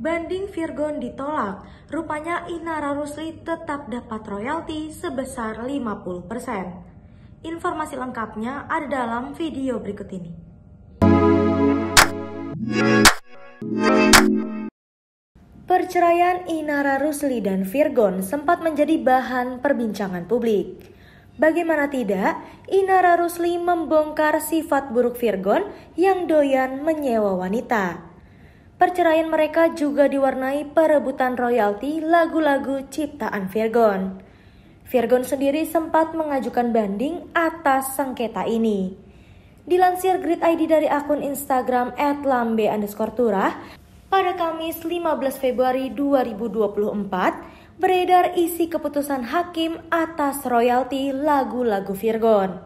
Banding Virgon ditolak, rupanya Inara Rusli tetap dapat royalti sebesar 50%. Informasi lengkapnya ada dalam video berikut ini. Perceraian Inara Rusli dan Virgon sempat menjadi bahan perbincangan publik. Bagaimana tidak, Inara Rusli membongkar sifat buruk Virgon yang doyan menyewa wanita. Perceraian mereka juga diwarnai perebutan royalti lagu-lagu ciptaan Virgon. Virgon sendiri sempat mengajukan banding atas sengketa ini. Dilansir Grid ID dari akun Instagram @lambe underscore turah, pada Kamis 15 Februari 2024, beredar isi keputusan hakim atas royalti lagu-lagu Virgon.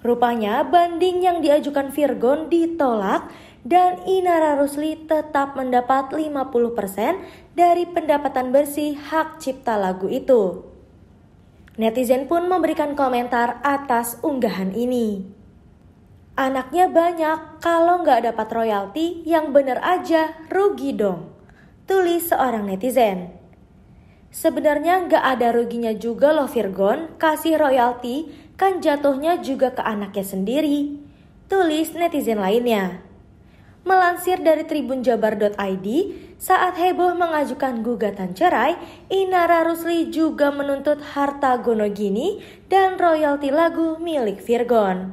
Rupanya banding yang diajukan Virgon ditolak dan Inara Rusli tetap mendapat 50% dari pendapatan bersih hak cipta lagu itu. Netizen pun memberikan komentar atas unggahan ini. Anaknya banyak, kalau nggak dapat royalti yang bener aja rugi dong, tulis seorang netizen. Sebenarnya nggak ada ruginya juga loh Virgon, kasih royalti kan jatuhnya juga ke anaknya sendiri. Tulis netizen lainnya. Melansir dari tribunjabar.id, saat heboh mengajukan gugatan cerai, Inara Rusli juga menuntut harta gonogini dan royalti lagu milik Virgon.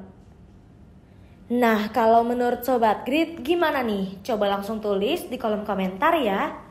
Nah, kalau menurut Sobat Grid gimana nih? Coba langsung tulis di kolom komentar ya.